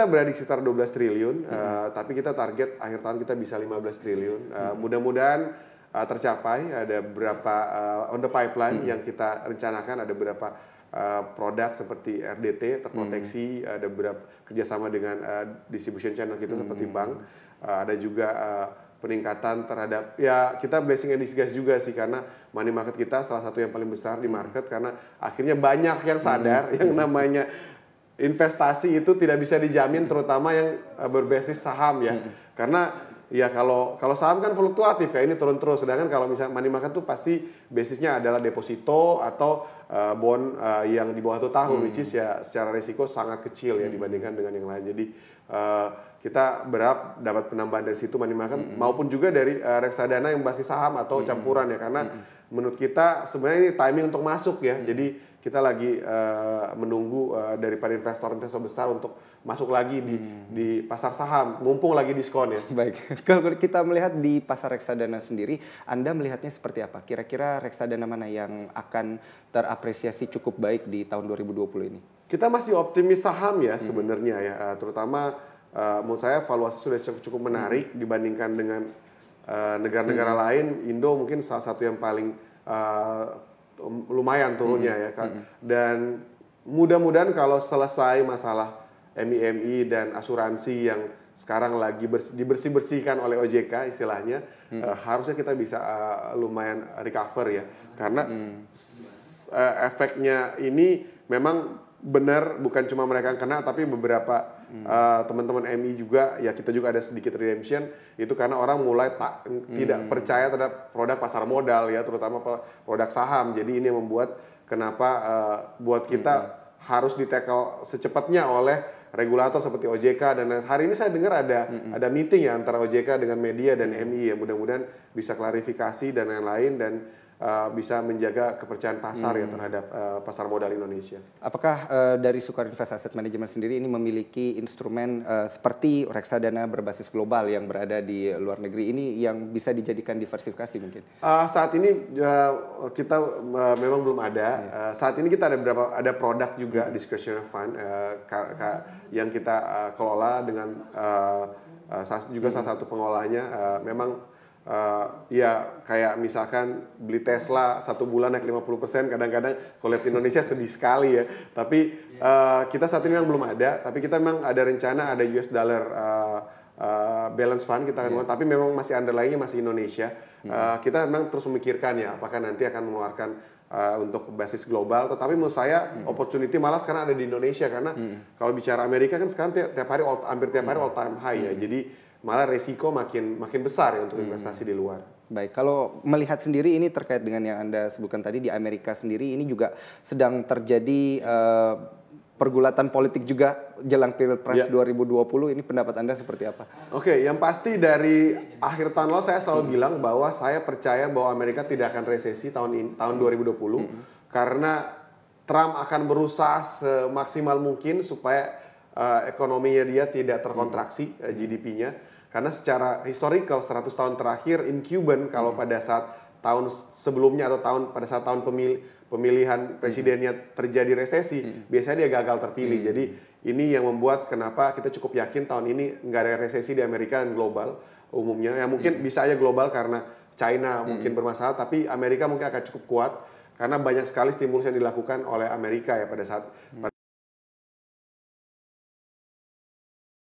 kita berada di sekitar 12 triliun, hmm. uh, tapi kita target akhir tahun kita bisa 15 triliun. Uh, hmm. Mudah-mudahan uh, tercapai. Ada beberapa uh, on the pipeline hmm. yang kita rencanakan. Ada beberapa uh, produk seperti RDT terproteksi. Hmm. Ada beberapa kerjasama dengan uh, distribution channel kita hmm. seperti bank. Uh, ada juga uh, peningkatan terhadap ya kita blessing and disguise juga sih karena money market kita salah satu yang paling besar di market karena akhirnya banyak yang sadar hmm. yang namanya investasi itu tidak bisa dijamin hmm. terutama yang eh, berbasis saham ya. Hmm. Karena ya kalau kalau saham kan fluktuatif kayak ini turun terus sedangkan kalau misalnya money market tuh pasti basisnya adalah deposito atau uh, bond uh, yang di bawah satu tahun hmm. which is ya secara risiko sangat kecil ya hmm. dibandingkan dengan yang lain. Jadi uh, kita berharap dapat penambahan dari situ money market hmm. maupun juga dari uh, reksadana yang basis saham atau hmm. campuran ya karena hmm menurut kita sebenarnya ini timing untuk masuk ya. Hmm. Jadi kita lagi uh, menunggu uh, daripada investor-investor besar untuk masuk lagi di hmm. di pasar saham, mumpung lagi diskon ya. Baik. Kalau kita melihat di pasar reksadana sendiri, Anda melihatnya seperti apa? Kira-kira reksadana mana yang akan terapresiasi cukup baik di tahun 2020 ini? Kita masih optimis saham ya hmm. sebenarnya ya, eh, terutama uh, menurut saya valuasi sudah cukup, cukup menarik hmm. dibandingkan dengan Eh, negara-negara hmm. lain Indo mungkin salah satu yang paling uh, lumayan turunnya hmm. ya kan hmm. dan mudah-mudahan kalau selesai masalah MIMI dan asuransi yang sekarang lagi dibersih-bersihkan oleh OJK istilahnya hmm. uh, harusnya kita bisa uh, lumayan recover ya karena hmm. uh, efeknya ini memang benar bukan cuma mereka yang kena tapi beberapa hmm. uh, teman-teman MI juga ya kita juga ada sedikit redemption itu karena orang mulai tak hmm. tidak percaya terhadap produk pasar modal ya terutama produk saham jadi ini yang membuat kenapa uh, buat kita hmm. harus ditekel secepatnya oleh regulator seperti OJK dan hari ini saya dengar ada mm ada meeting ya antara OJK dengan media dan MI hmm. ya mudah-mudahan bisa klarifikasi dan lain-lain dan Eh, bisa menjaga kepercayaan pasar ya hmm. ya terhadap uh, pasar modal Indonesia. Apakah uh, dari Invest Asset Management sendiri ini memiliki instrumen uh, seperti reksadana berbasis global yang berada di luar negeri ini yang bisa dijadikan diversifikasi mungkin? Uh, saat ini uh, kita uh, memang belum ada. Uh, saat ini kita ada beberapa ada produk juga hmm. discretionary fund uh, yang kita uh, kelola dengan uh, uh, juga hmm. salah satu pengolahnya uh, memang Uh, ya kayak misalkan beli Tesla satu bulan naik 50% kadang-kadang kalau lihat Indonesia sedih sekali ya tapi uh, kita saat ini memang belum ada tapi kita memang ada rencana ada US dollar uh, uh, balance fund kita akan yeah. tapi memang masih underlyingnya masih Indonesia. Uh, kita memang terus memikirkan ya apakah nanti akan mengeluarkan uh, untuk basis global. Tetapi menurut saya mm. opportunity malah sekarang ada di Indonesia karena mm. kalau bicara Amerika kan sekarang tiap, tiap hari all, hampir tiap hari hmm. all time high ya. Hmm. Jadi malah resiko makin makin besar ya untuk hmm. investasi di luar. Baik, kalau melihat sendiri ini terkait dengan yang Anda sebutkan tadi di Amerika sendiri ini juga sedang terjadi uh, pergulatan politik juga jelang Pilpres yeah. 2020 ini pendapat Anda seperti apa? Oke, okay, yang pasti dari akhir tahun lalu saya selalu hmm. bilang bahwa saya percaya bahwa Amerika tidak akan resesi tahun in, tahun 2020 hmm. hmm. karena Trump akan berusaha semaksimal mungkin supaya uh, ekonominya dia tidak terkontraksi hmm. uh, eh, GDP-nya karena secara historical 100 tahun terakhir incumbent kalau hmm. pada saat tahun sebelumnya atau tahun pada saat tahun pemil, pemilihan hmm. presidennya hmm. terjadi resesi hmm. biasanya dia gagal terpilih hmm. jadi ini yang membuat kenapa kita cukup yakin tahun ini nggak ada resesi di Amerika dan global umumnya ya mungkin hmm. bisa aja global karena China hmm. mungkin bermasalah tapi Amerika mungkin akan cukup kuat karena banyak sekali stimulus yang dilakukan oleh Amerika ya pada saat hmm.